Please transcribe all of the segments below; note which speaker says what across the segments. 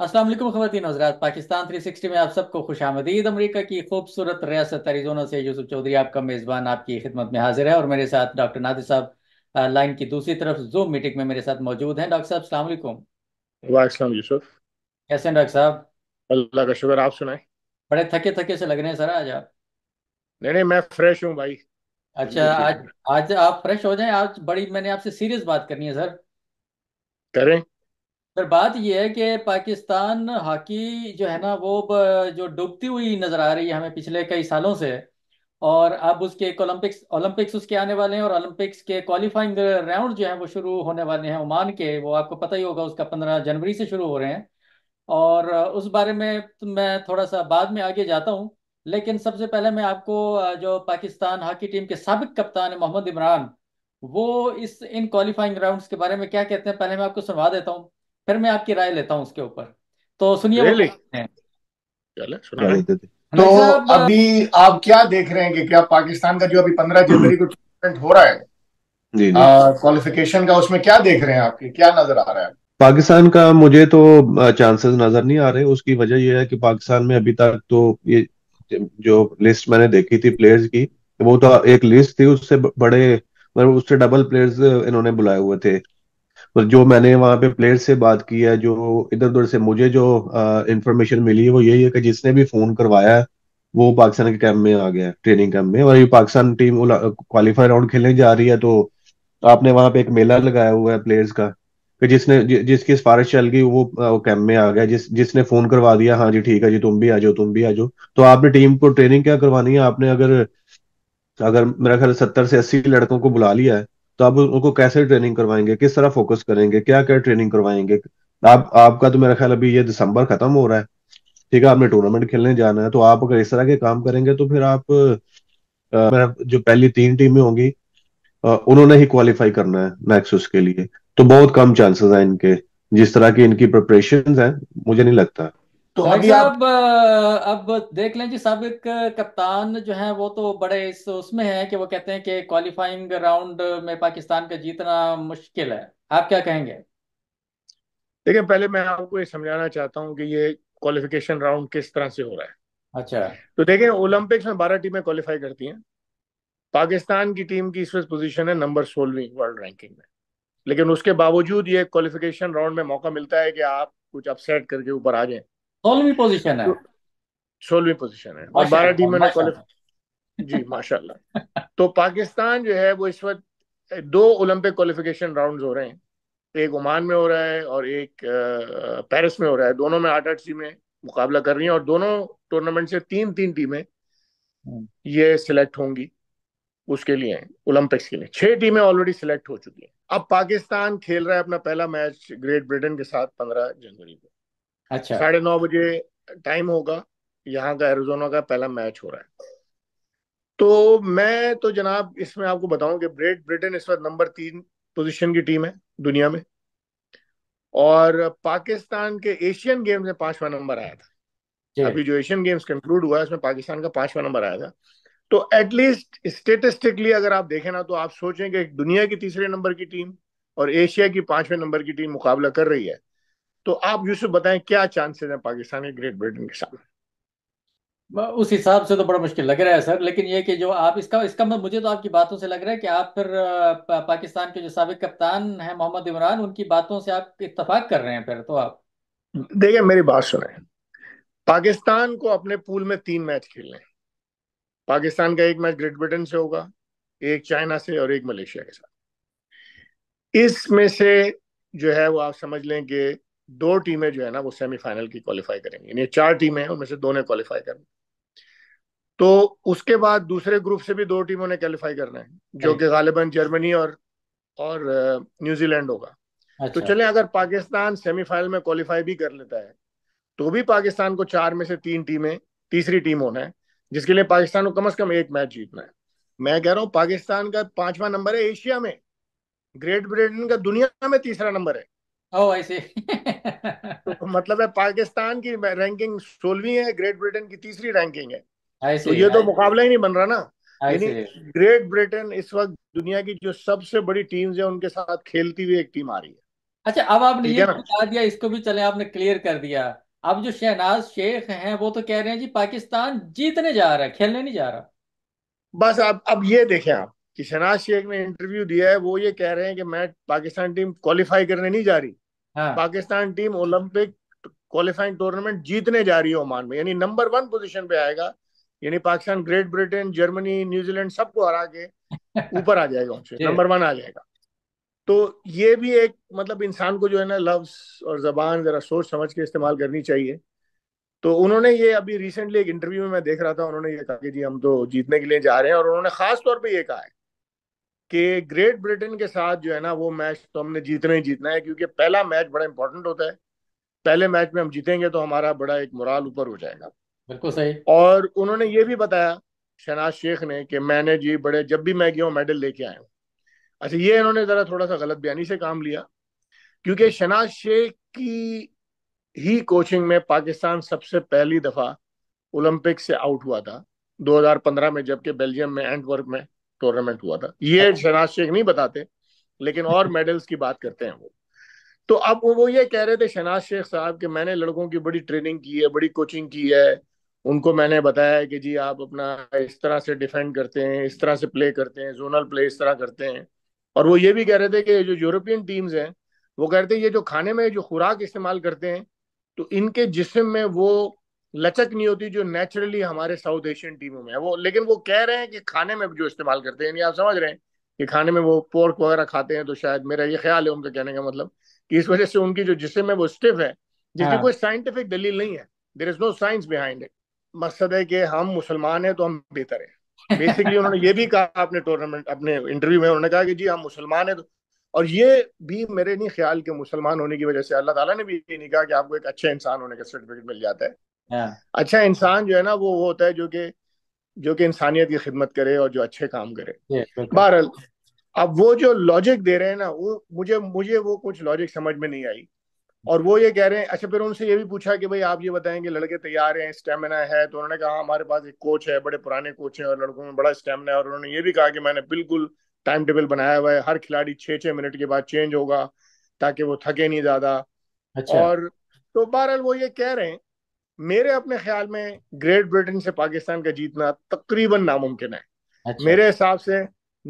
Speaker 1: असलम खवतिन हजरात पाकिस्तान 360 में आप सबको खुश आमदीद अमरीका की खूबसूरत रियासत अरिजोना से यूसुफ चौधरी आपका मेज़बान आपकी खिदमत में हाजिर है और मेरे साथ डॉक्टर नादिर साहब लाइन की दूसरी तरफ जूम मीटिंग में मेरे साथ मौजूद हैं डॉक्टर साहब सलामकुम यूसुफ कैसे हैं डॉक्टर साहब अल्लाह का शुक्र आप सुनाए बड़े थके थके से लग रहे हैं सर आज आप नहीं नहीं मैं फ्रेश हूँ भाई अच्छा आज आज आप फ्रेश हो जाए आज बड़ी मैंने आपसे सीरियस बात करनी है सर करें सर बात यह है कि पाकिस्तान हॉकी जो है ना वो जो डूबती हुई नजर आ रही है हमें पिछले कई सालों से और अब उसके एक ओलंपिक्स ओलंपिक्स उसके आने वाले हैं और ओलंपिक्स के क्वालिफाइंग राउंड जो है वो शुरू होने वाले हैं ओमान के वो आपको पता ही होगा उसका पंद्रह जनवरी से शुरू हो रहे हैं और उस बारे में तो मैं थोड़ा सा बाद में आगे जाता हूँ लेकिन सबसे पहले मैं आपको जो पाकिस्तान हॉकी टीम के सबक कप्तान है मोहम्मद इमरान वो इस इन क्वालिफाइंग राउंड्स के बारे में क्या कहते हैं पहले मैं आपको सुनवा देता हूँ फिर मैं आपकी राय लेता हूँ उसके ऊपर तो सुनिए really? हाँ
Speaker 2: तो
Speaker 3: अभी आप क्या देख रहे हैं कि क्या पाकिस्तान का जो अभी पंद्रह जनवरी को टूर्नामेंट हो रहा
Speaker 2: है
Speaker 3: क्वालिफिकेशन का उसमें क्या देख रहे हैं आपके क्या नजर आ रहा
Speaker 2: है पाकिस्तान का मुझे तो चांसेस नजर नहीं आ रहे उसकी वजह यह है कि पाकिस्तान में अभी तक तो ये जो लिस्ट मैंने देखी थी प्लेयर्स की वो तो एक लिस्ट थी उससे बड़े मतलब उससे डबल प्लेयर्स इन्होंने बुलाए हुए थे तो जो मैंने वहां पे प्लेयर से बात की है जो इधर उधर से मुझे जो इंफॉर्मेशन मिली है वो यही है कि जिसने भी फोन करवाया है वो पाकिस्तान के कैंप में आ गया है ट्रेनिंग कैंप में और ये पाकिस्तान टीम क्वालिफाई राउंड खेलने जा रही है तो आपने वहां पे एक मेला लगाया हुआ है प्लेयर्स का कि जिसने जि, जिसकी सिफारिश चल गई वो, वो कैंप में आ गया जिस जिसने फोन करवा दिया हाँ जी ठीक है जी तुम भी आ जाओ तुम भी आ जाओ तो आपने टीम को ट्रेनिंग क्या करवानी है आपने अगर अगर मेरा ख्याल सत्तर से अस्सी लड़कों को बुला लिया है तो आप उनको कैसे ट्रेनिंग करवाएंगे किस तरह फोकस करेंगे क्या क्या ट्रेनिंग करवाएंगे आप आपका तो मेरा ख्याल अभी ये दिसंबर खत्म हो रहा है ठीक है आपने टूर्नामेंट खेलने जाना है तो आप अगर इस तरह के काम करेंगे तो फिर आप आ, जो पहली तीन टीमें होंगी उन्होंने ही क्वालिफाई करना है नेक्सस के लिए तो बहुत कम चांसेस है इनके जिस तरह की इनकी प्रिपरेशन है मुझे नहीं लगता तो अभी आप
Speaker 1: अब देख लें जी सबक कप्तान जो है वो तो बड़े इस उसमें है कि वो कहते हैं कि क्वालिफाइंग राउंड में पाकिस्तान का जीतना मुश्किल है
Speaker 3: आप क्या कहेंगे देखिए पहले मैं आपको ये समझाना चाहता हूँ कि ये क्वालिफिकेशन राउंड किस तरह से हो रहा
Speaker 1: है अच्छा
Speaker 3: तो देखें ओलंपिक्स में बारह टीमें क्वालिफाई करती हैं पाकिस्तान की टीम की इस वक्त पोजीशन है नंबर सोलहवीं वर्ल्ड रैंकिंग में लेकिन उसके बावजूद ये क्वालिफिकेशन राउंड में मौका मिलता है कि आप कुछ अपसेट करके ऊपर आ जाए सोलहवीं पोजीशन है सोलहवीं पोजीशन है और बारह टीम ने क्वालिफाई जी माशाल्लाह तो पाकिस्तान जो है वो इस वक्त दो ओलंपिक क्वालिफिकेशन राउंड्स हो रहे हैं एक ओमान में हो रहा है और एक पेरिस में हो रहा है दोनों में आठ आठ टीमें मुकाबला कर रही हैं और दोनों टूर्नामेंट से तीन तीन टीमें हम्म। ये सिलेक्ट होंगी उसके लिए ओलंपिक्स के लिए छह टीमें ऑलरेडी सिलेक्ट हो चुकी हैं अब पाकिस्तान खेल रहा है अपना पहला मैच ग्रेट ब्रिटेन के साथ पंद्रह जनवरी को अच्छा साढ़े नौ बजे टाइम होगा यहाँ का एरिजोना का पहला मैच हो रहा है तो मैं तो जनाब इसमें आपको बताऊं कि ब्रेट ब्रिटेन इस वक्त नंबर तीन पोजीशन की टीम है दुनिया में और पाकिस्तान के एशियन गेम्स में पांचवा नंबर आया था अभी जो एशियन गेम्स कंक्लूड हुआ है उसमें पाकिस्तान का पांचवा नंबर आया था तो एटलीस्ट स्टेटिस्टिकली अगर आप देखें ना तो आप सोचें कि दुनिया की तीसरे नंबर की टीम और एशिया की पांचवें नंबर की टीम मुकाबला कर रही है तो आप यूसुफ बताएं क्या
Speaker 1: चांसेस हैं पाकिस्तान के ग्रेट ब्रिटेन के सामने उस हिसाब से तो बड़ा मुश्किल लग रहा है सर लेकिन ये कि जो आप इसका इसका मतलब मुझे तो आपकी बातों से लग रहा है कि आप फिर पाकिस्तान के जो सबक कप्तान हैं मोहम्मद इमरान उनकी बातों से आप इतफाक कर रहे हैं फिर तो आप देखिए
Speaker 3: मेरी बात सुने
Speaker 1: पाकिस्तान को अपने पूल में तीन मैच खेलने
Speaker 3: पाकिस्तान का एक मैच ग्रेट ब्रिटेन से होगा एक चाइना से और एक मलेशिया के साथ इसमें से जो है वो आप समझ लें कि दो टीमें जो है ना वो सेमीफाइनल की क्वालिफाई करेंगी यानी चार टीमें हैं उनमें से दो ने क्वालिफाई करना तो उसके बाद दूसरे ग्रुप से भी दो टीमों ने क्वालिफाई करना है जो कि गालिबन जर्मनी और और न्यूजीलैंड होगा तो अच्छा। तो चले अगर पाकिस्तान सेमीफाइनल में क्वालिफाई भी कर लेता है तो भी पाकिस्तान को चार में से तीन टीमें तीसरी टीम होना है जिसके लिए पाकिस्तान को कम से कम एक मैच जीतना है मैं कह रहा हूँ पाकिस्तान का पांचवा नंबर है एशिया में ग्रेट ब्रिटेन का दुनिया में तीसरा नंबर है
Speaker 1: Oh, तो
Speaker 3: मतलब है पाकिस्तान की रैंकिंग सोलहवीं है ग्रेट ब्रिटेन की तीसरी रैंकिंग है see, तो ये तो मुकाबला ही नहीं बन रहा ना यानी ग्रेट ब्रिटेन इस वक्त दुनिया की जो सबसे बड़ी टीम्स है उनके
Speaker 1: साथ खेलती हुई एक टीम आ रही है अच्छा अब आपने ये बता दिया इसको भी चले आपने क्लियर कर दिया अब जो शहनाज शेख हैं वो तो कह रहे हैं जी पाकिस्तान जीतने जा रहा है खेलने नहीं जा रहा
Speaker 3: बस अब अब ये देखें आप कि शनाज शेख ने इंटरव्यू दिया है वो ये कह रहे हैं कि मैं पाकिस्तान टीम क्वालिफाई करने नहीं जा रही हाँ। Pakistan team Olympic qualifying tournament जीतने जा रही है ओमान में यानी नंबर वन पोजीशन पे आएगा यानी Pakistan great Britain Germany New Zealand सबको हरा के ऊपर आ जाएगा नंबर वन आ जाएगा तो ये भी एक मतलब इंसान को जो है ना लफ्स और जबान जरा सोच समझ के इस्तेमाल करनी चाहिए तो उन्होंने ये अभी रिसेंटली एक इंटरव्यू में मैं देख रहा था उन्होंने ये कहा कि जी हम तो जीतने के लिए जा रहे हैं और उन्होंने खास तौर पे ये कहा है कि ग्रेट ब्रिटेन के साथ जो है ना वो मैच तो हमने जीतना ही जीतना है क्योंकि पहला मैच बड़ा इंपॉर्टेंट होता है पहले मैच में हम जीतेंगे तो हमारा बड़ा एक मुराल ऊपर हो जाएगा बिल्कुल सही और उन्होंने ये भी बताया शहनाज शेख ने कि मैंने जी बड़े जब भी मैं गया मेडल लेके आया हूँ अच्छा ये इन्होंने जरा थोड़ा सा गलत बयानी से काम लिया क्योंकि शहनाज शेख की ही कोचिंग में पाकिस्तान सबसे पहली दफा ओलंपिक से आउट हुआ था 2015 में जबकि बेल्जियम में एंटवर्क में टूर्नामेंट हुआ था ये अच्छा। शहनाज शेख नहीं बताते लेकिन और मेडल्स की बात करते हैं वो तो अब वो ये कह रहे थे शहनाज शेख साहब कि मैंने लड़कों की बड़ी ट्रेनिंग की है बड़ी कोचिंग की है उनको मैंने बताया कि जी आप अपना इस तरह से डिफेंड करते हैं इस तरह से प्ले करते हैं जोनल प्ले इस तरह करते हैं और वो ये भी कह रहे थे कि जो यूरोपियन टीम्स हैं वो कहते हैं ये जो खाने में जो खुराक इस्तेमाल करते हैं तो इनके जिसम में वो लचक नहीं होती जो नेचुरली हमारे साउथ एशियन टीमों में है वो लेकिन वो कह रहे हैं कि खाने में जो इस्तेमाल करते हैं आप समझ रहे हैं कि खाने में वो पोर्क वगैरह खाते हैं तो शायद मेरा ये ख्याल है उनका कहने का मतलब कि इस वजह से उनकी जो जिसम है वो स्टिफ है जिसकी हाँ। कोई साइंटिफिक दलील नहीं है there is no science behind it मकसद है कि हम मुसलमान हैं तो हम बेहतर हैं बेसिकली उन्होंने ये भी कहा अपने टूर्नामेंट अपने इंटरव्यू में उन्होंने कहा कि जी हम मुसलमान हैं तो और ये भी मेरे नहीं ख्याल के मुसलमान होने की वजह से अल्लाह ताला ने भी ये नहीं कहा कि आपको एक अच्छे इंसान होने का सर्टिफिकेट मिल जाता है अच्छा इंसान जो है ना वो होता है जो कि जो कि इंसानियत की खिदमत करे और जो अच्छे काम करे बहरल अब वो जो लॉजिक दे रहे हैं ना वो मुझे मुझे वो कुछ लॉजिक समझ में नहीं आई और वो ये कह रहे हैं अच्छा फिर उनसे ये भी पूछा कि भाई आप ये बताएं कि लड़के तैयार हैं स्टेमिना है तो उन्होंने कहा हाँ, हमारे पास एक कोच है बड़े पुराने कोच हैं और लड़कों में बड़ा स्टेमिना है और उन्होंने ये भी कहा कि मैंने बिल्कुल टाइम टेबल बनाया हुआ है हर खिलाड़ी छः छः मिनट के बाद चेंज होगा ताकि वो थके नहीं ज्यादा अच्छा। और तो बहरहाल वो ये कह रहे हैं मेरे अपने ख्याल में ग्रेट ब्रिटेन से पाकिस्तान का जीतना तकरीबन नामुमकिन है अच्छा। मेरे हिसाब से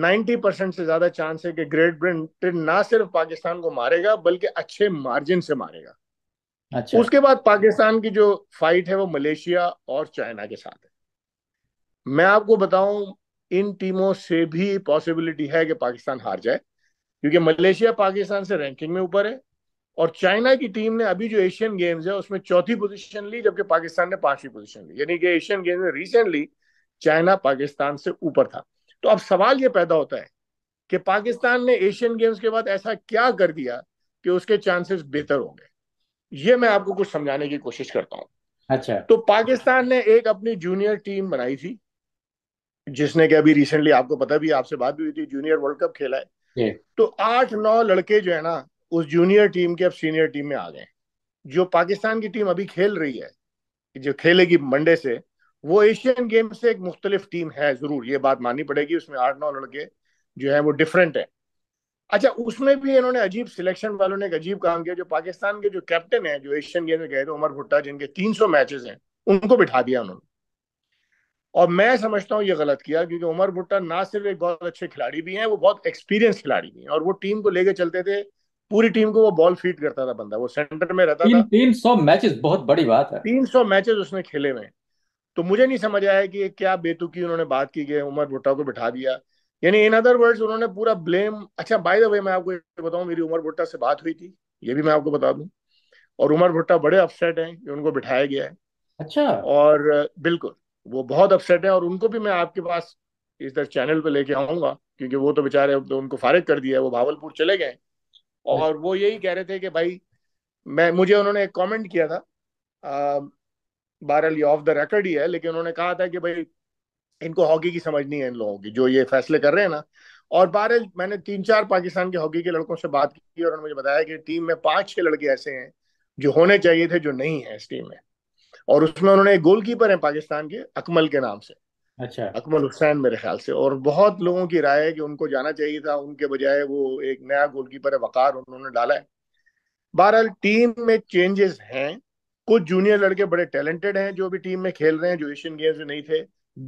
Speaker 3: 90 परसेंट से ज्यादा चांस है कि ग्रेट ब्रिटेन ना सिर्फ पाकिस्तान को मारेगा बल्कि अच्छे मार्जिन से मारेगा अच्छा। उसके बाद पाकिस्तान की जो फाइट है वो मलेशिया और चाइना के साथ है मैं आपको बताऊं इन टीमों से भी पॉसिबिलिटी है कि पाकिस्तान हार जाए क्योंकि मलेशिया पाकिस्तान से रैंकिंग में ऊपर है और चाइना की टीम ने अभी जो एशियन गेम्स है उसमें चौथी पोजीशन ली जबकि पाकिस्तान ने पांचवी पोजीशन ली यानी कि एशियन गेम्स में रिसेंटली चाइना पाकिस्तान से ऊपर था तो अब सवाल ये पैदा होता है कि पाकिस्तान ने एशियन गेम्स के बाद ऐसा क्या कर दिया कि उसके चांसेस बेहतर हो गए ये मैं आपको कुछ समझाने की कोशिश करता हूँ अच्छा तो पाकिस्तान ने एक अपनी जूनियर टीम बनाई थी जिसने कि अभी रिसेंटली आपको पता भी आपसे बात भी हुई थी जूनियर वर्ल्ड कप खेला है तो आठ नौ लड़के जो है ना उस जूनियर टीम के अब सीनियर टीम में आ गए जो पाकिस्तान की टीम अभी खेल रही है जो खेलेगी मंडे से वो एशियन गेम से एक मुख्तलिफ टीम है जरूर ये बात माननी पड़ेगी उसमें आठ नौ लड़के जो है वो डिफरेंट है अच्छा उसमें भी इन्होंने अजीब सिलेक्शन वालों ने एक अजीब काम किया जो पाकिस्तान के जो कैप्टन है जो एशियन गेम में गए थे उमर भुट्टा जिनके तीन सौ मैचेस हैं उनको बिठा दिया उन्होंने और मैं समझता हूँ ये गलत किया क्योंकि उमर भुट्टा ना सिर्फ एक बहुत अच्छे खिलाड़ी भी हैं वो बहुत एक्सपीरियंस खिलाड़ी भी हैं और वो टीम को लेके चलते थे पूरी टीम को वो बॉल फीड करता था बंदा वो सेंटर में रहता तीन, था
Speaker 1: तीन सौ मैचेस बहुत बड़ी बात है
Speaker 3: तीन सौ मैचेस उसने खेले हुए तो मुझे नहीं समझ आया कि क्या बेतुकी उन्होंने बात की गई उमर भुट्टा को बिठा दिया यानी इन अदर वर्ड्स उन्होंने पूरा ब्लेम अच्छा बाय द वे मैं आपको बताऊं मेरी उमर भुट्टा से बात हुई थी ये भी मैं आपको बता दूं और उमर भुट्टा बड़े अपसेट हैं कि उनको बिठाया गया है अच्छा और बिल्कुल वो बहुत अपसेट है और उनको भी मैं आपके पास इस चैनल पे लेके आऊंगा क्योंकि वो तो बेचारे तो उनको फारिग कर दिया है वो भावलपुर चले गए और वो यही कह रहे थे कि भाई मैं मुझे उन्होंने एक कमेंट किया था बहरहाल ये ऑफ द रिकॉर्ड ही है लेकिन उन्होंने कहा था कि भाई इनको हॉकी की समझ नहीं है इन लोगों की जो ये फैसले कर रहे हैं ना और बहरहाल मैंने तीन चार पाकिस्तान के हॉकी के लड़कों से बात की और उन्होंने मुझे बताया कि टीम में पांच छह लड़के ऐसे हैं जो होने चाहिए थे जो नहीं है इस टीम में और उसमें उन्होंने एक गोलकीपर है पाकिस्तान के अकमल के नाम से अच्छा अकमल हुसैन मेरे ख्याल से और बहुत लोगों की राय है कि उनको जाना चाहिए था उनके बजाय वो एक नया गोलकीपर है वकार उन्होंने डाला है बहरहाल टीम में चेंजेस हैं कुछ जूनियर लड़के बड़े टैलेंटेड हैं जो भी टीम में खेल रहे हैं जो एशियन गेम्स में नहीं थे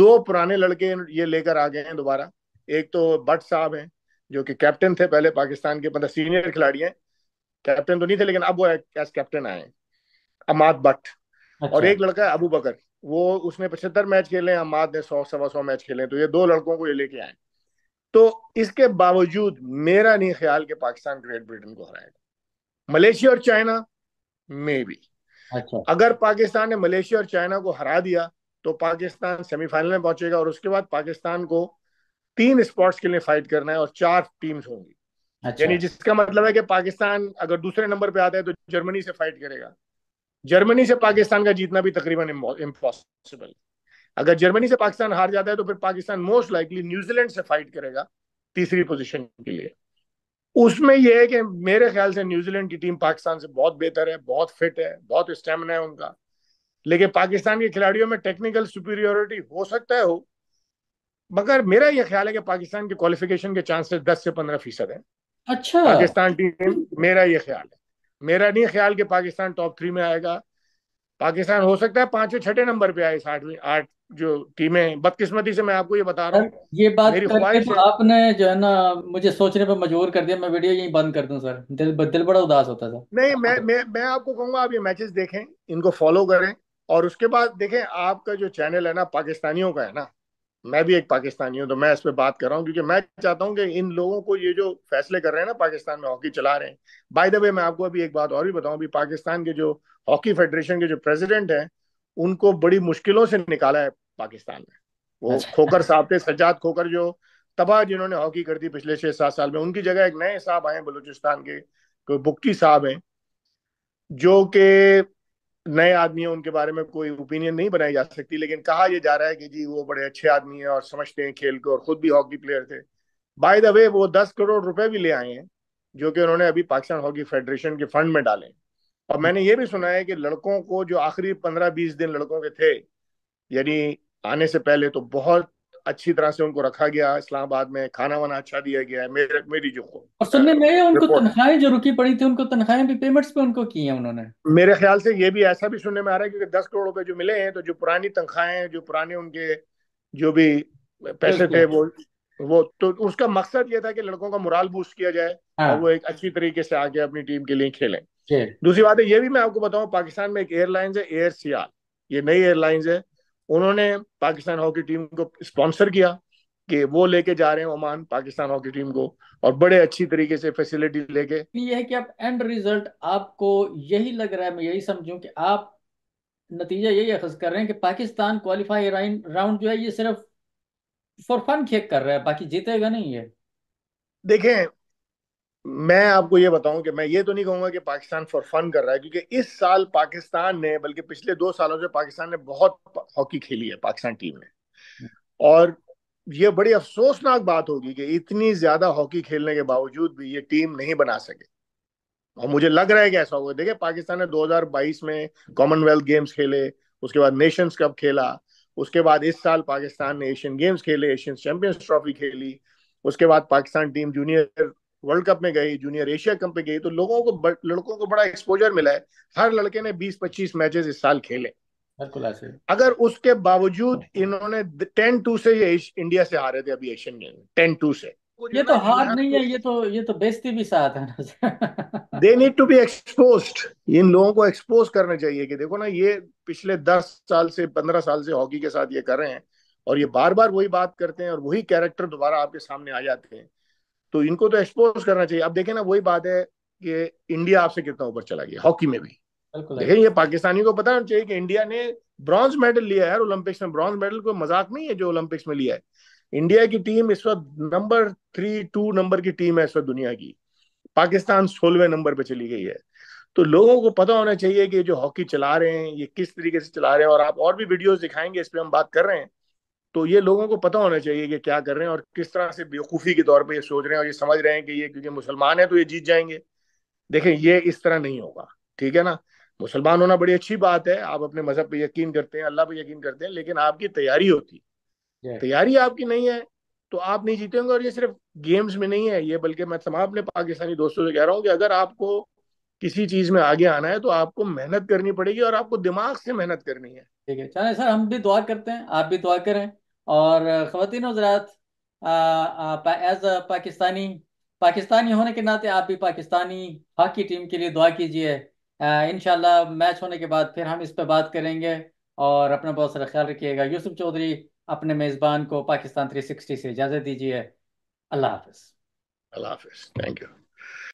Speaker 3: दो पुराने लड़के ये लेकर आ गए हैं दोबारा एक तो भट्ट साहब हैं जो कि कैप्टन थे पहले पाकिस्तान के मतलब सीनियर खिलाड़ी हैं कैप्टन तो नहीं थे लेकिन अब वो एज कैप्टन आए अमाद भट्ट अच्छा। और एक लड़का है अबू बकर वो उसने पचहत्तर मैच खेले अमाद ने सौ सवा सौ मैच खेले तो ये दो लड़कों को ये लेके आए तो इसके बावजूद मेरा नहीं ख्याल कि पाकिस्तान ग्रेट ब्रिटेन को हराएगा मलेशिया और चाइना मे बी अच्छा। अगर पाकिस्तान ने मलेशिया और चाइना को हरा दिया तो पाकिस्तान सेमीफाइनल में पहुंचेगा और उसके बाद पाकिस्तान को तीन स्पॉट्स के लिए फाइट करना है और चार टीम्स होंगी अच्छा। यानी जिसका मतलब है कि पाकिस्तान अगर दूसरे नंबर पे आता है तो जर्मनी से फाइट करेगा जर्मनी से पाकिस्तान का जीतना भी तकरीबन इम्पॉसिबल अगर जर्मनी से पाकिस्तान हार जाता है तो फिर पाकिस्तान मोस्ट लाइकली न्यूजीलैंड से फाइट करेगा तीसरी पोजीशन के लिए उसमें यह है कि मेरे ख्याल से न्यूजीलैंड की टीम पाकिस्तान से बहुत बेहतर है बहुत फिट है बहुत स्टेमिना है उनका लेकिन पाकिस्तान के खिलाड़ियों में टेक्निकल सुपीरियोरिटी हो सकता है हो मगर मेरा यह ख्याल है कि पाकिस्तान के क्वालिफिकेशन के चांसेस 10 से 15 फीसद है अच्छा पाकिस्तान टीम मेरा यह ख्याल है मेरा नहीं ख्याल कि पाकिस्तान टॉप थ्री में आएगा पाकिस्तान हो सकता है पांचवें छठे नंबर पे आए आठवीं आठ जो टीमें बदकिस्मती से मैं
Speaker 1: आपको ये बता रहा हूँ ये बात मेरी करके तो आपने जो है ना मुझे सोचने पर मजबूर कर दिया मैं वीडियो यही बंद कर दूं सर दिल दिल बड़ा उदास होता था
Speaker 3: नहीं मैं मैं मैं आपको कहूंगा आप ये मैचेस देखें इनको फॉलो करें और उसके बाद देखें आपका जो चैनल है ना पाकिस्तानियों का है ना मैं भी एक पाकिस्तानी हूँ तो मैं इस पर बात कर रहा हूँ क्योंकि मैं चाहता हूँ कि इन लोगों को ये जो फैसले कर रहे हैं ना पाकिस्तान में हॉकी चला रहे हैं बाय द वे मैं आपको अभी एक बात और भी बताऊँ अभी पाकिस्तान के जो हॉकी फेडरेशन के जो प्रेसिडेंट हैं उनको बड़ी मुश्किलों से निकाला है पाकिस्तान में वो अच्छा। खोकर साहब थे सज्जाद खोकर जो तबाह जिन्होंने हॉकी कर दी पिछले छह सात साल में उनकी जगह एक नए साहब आए हैं बलूचिस्तान के कोई बुक्टी साहब हैं जो कि नए आदमी है उनके बारे में कोई ओपिनियन नहीं बनाई जा सकती लेकिन कहा यह जा रहा है कि जी वो बड़े अच्छे आदमी है और समझते हैं खेल को और खुद भी हॉकी प्लेयर थे बाय द वे वो दस करोड़ रुपए भी ले आए हैं जो कि उन्होंने अभी पाकिस्तान हॉकी फेडरेशन के फंड में डाले और मैंने ये भी सुना है कि लड़कों को जो आखिरी पंद्रह बीस दिन लड़कों के थे यानी आने से पहले तो बहुत अच्छी तरह से उनको रखा गया इस्लामाबाद में खाना वाना अच्छा दिया गया है मेरे मेरी जो
Speaker 1: और सुनने में उनको तनख्वाहें जो रुकी पड़ी थी उनको तनख्वाहें भी पेमेंट्स पे उनको की हैं उन्होंने
Speaker 3: मेरे ख्याल से ये भी ऐसा भी सुनने में आ रहा है कि दस करोड़ रुपए जो मिले हैं तो जो पुरानी तनख्वाहें जो पुराने उनके जो भी पैसे थे वो वो तो उसका मकसद ये था कि लड़कों का मुराल बूस्ट किया जाए हाँ। और वो एक अच्छी तरीके से आके अपनी टीम के लिए खेलें दूसरी बात है ये भी मैं आपको बताऊं पाकिस्तान में एक एयरलाइंस है एयर सियाल ये नई एयरलाइंस है उन्होंने पाकिस्तान हॉकी टीम को स्पॉन्सर किया कि वो लेके जा रहे हैं ओमान पाकिस्तान हॉकी टीम को और बड़े अच्छी तरीके से फैसिलिटी लेके तो
Speaker 1: ये है कि आप एंड रिजल्ट आपको यही लग रहा है मैं यही समझूं कि आप नतीजा यही अखज कर रहे हैं कि पाकिस्तान क्वालिफाई राउंड जो है ये सिर्फ फॉर फन खेक कर रहा है बाकी जीतेगा नहीं है देखें
Speaker 3: मैं आपको ये बताऊं कि मैं ये तो नहीं कहूंगा कि पाकिस्तान फॉर फन कर रहा है क्योंकि इस साल पाकिस्तान ने बल्कि पिछले दो सालों से पाकिस्तान ने बहुत हॉकी खेली है पाकिस्तान टीम ने और ये बड़ी अफसोसनाक बात होगी कि इतनी ज्यादा हॉकी खेलने के बावजूद भी ये टीम नहीं बना सके और मुझे लग रहा है कि ऐसा होगा देखिए पाकिस्तान ने 2022 में कॉमनवेल्थ गेम्स खेले उसके बाद नेशंस कप खेला उसके बाद इस साल पाकिस्तान ने एशियन गेम्स खेले एशियन चैंपियंस ट्रॉफी खेली उसके बाद Pakistan team junior world cup में गई जूनियर एशिया कप में गई तो लोगों को लड़कों को बड़ा एक्सपोजर मिला है हर लड़के ने 20-25 मैचेस इस साल खेले
Speaker 1: अगर
Speaker 3: उसके बावजूद इन्होंने टेन टू से ये
Speaker 1: इंडिया से हारे थे अभी एशियन गेम टेन टू से ये तो हार नहीं है ये तो ये तो बेस्ती भी साथ है
Speaker 3: they need to be expose इन लोगों को एक्सपोज करना चाहिए कि देखो ना ये पिछले दस साल से पंद्रह साल से हॉकी के साथ ये कर रहे हैं और ये बार बार वही बात करते हैं और वही कैरेक्टर दोबारा आपके सामने आ जाते हैं तो इनको तो एक्सपोज करना चाहिए अब देखें ना वही बात है कि इंडिया आपसे कितना ऊपर चला गया हॉकी में भी देखें ये पाकिस्तानी को पता होना चाहिए कि इंडिया ने ब्रॉन्ज मेडल लिया है ओलंपिक्स में ब्रॉन्ज मेडल कोई मजाक नहीं है जो ओलंपिक्स में लिया है इंडिया की टीम इस वक्त नंबर थ्री टू नंबर की टीम है इस वक्त दुनिया की पाकिस्तान सोलहवें नंबर पर चली गई है तो लोगों को पता होना चाहिए कि जो हॉकी चला रहे हैं ये किस तरीके से चला रहे हैं और आप और भी वीडियोस दिखाएंगे इस पर हम बात कर रहे हैं तो ये लोगों को पता होना चाहिए कि क्या कर रहे हैं और किस तरह से बेवकूफ़ी के तौर पर ये सोच रहे हैं और ये समझ रहे हैं कि ये क्योंकि मुसलमान है तो ये जीत जाएंगे देखें ये इस तरह नहीं होगा ठीक है ना मुसलमान होना बड़ी अच्छी बात है आप अपने मजहब पे यकीन करते हैं अल्लाह पे यकीन करते हैं लेकिन आपकी तैयारी होती है तैयारी आपकी नहीं है तो आप नहीं जीतेंगे और ये सिर्फ गेम्स में नहीं है ये बल्कि मैं तमाम अपने पाकिस्तानी दोस्तों से कह रहा हूँ कि अगर आपको किसी चीज में आगे आना है तो आपको मेहनत करनी पड़ेगी और आपको
Speaker 1: दिमाग से मेहनत करनी है ठीक है चले सर हम भी दुआ करते हैं आप भी दुआ करें और ख़वान हजरात एज अ पाकिस्तानी पाकिस्तानी होने के नाते आप भी पाकिस्तानी हॉकी टीम के लिए दुआ कीजिए इन मैच होने के बाद फिर हम इस पर बात करेंगे और अपना बहुत सारा ख्याल रखिएगा यूसुफ चौधरी अपने मेज़बान को पाकिस्तान 360 से इजाज़त दीजिए अल्लाह हाफ अल्लाह हाफ थैंक यू